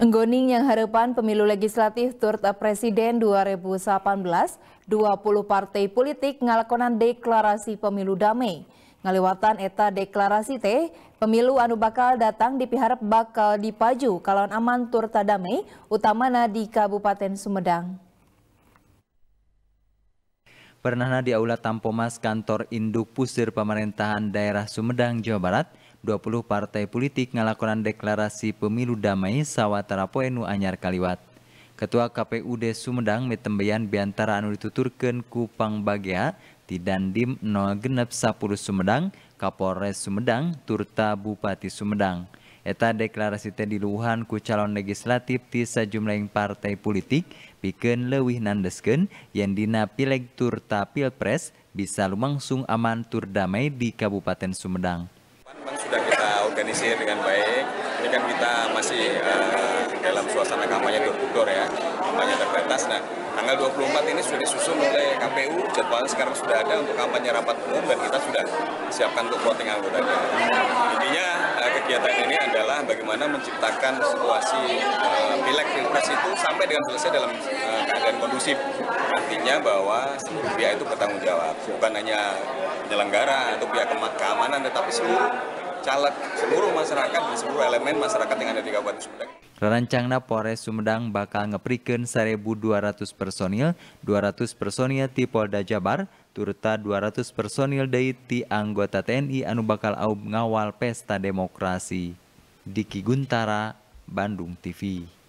Enggoning yang harapan pemilu legislatif turta presiden 2018, 20 partai politik ngalakonan deklarasi pemilu damai. Ngaliwatan eta deklarasi teh, pemilu anu bakal datang dipiharap bakal dipaju kalon aman turta damai, utamana di Kabupaten Sumedang. Pernahna di Aula Tampomas Kantor Induk Pusir Pemerintahan Daerah Sumedang, Jawa Barat, 20 partai politik ngalakonan deklarasi pemilu damai sawatara poenu anyar kaliwat. Ketua KPUD Sumedang metembeyan biantara anu kupang kupang bagia di Dandim 06 Sumedang, Kapolres Sumedang, turta Bupati Sumedang. Eta deklarasi teh diluhan ku calon legislatif di sajumlah partai politik bikin lewih nandesken yang dina pileg turta pilpres bisa lumangsung aman tur damai di Kabupaten Sumedang terorganisir dengan baik. Ini kan kita masih uh, dalam suasana kampanye terbukur ya, kampanye terbatas. Nah, tanggal 24 ini sudah disusun oleh KPU, jadwalnya sekarang sudah ada untuk kampanye rapat umum dan kita sudah siapkan untuk voting anggotanya. Intinya uh, kegiatan ini adalah bagaimana menciptakan situasi uh, pilpres itu sampai dengan selesai dalam uh, keadaan kondusif. Artinya bahwa seluruh pihak itu bertanggung jawab, bukan hanya penyelenggara atau pihak keamanan, tetapi seluruh caleg seluruh masyarakat dan seluruh elemen masyarakat yang ada di Kabupaten Sumedang. Rancangna Polres Sumedang bakal ngeprikan 1.200 personil, 200 personil di Polda Jabar, turta 200 personil dari ti anggota TNI anu bakal aub ngawal pesta demokrasi. Diki Guntara, Bandung TV.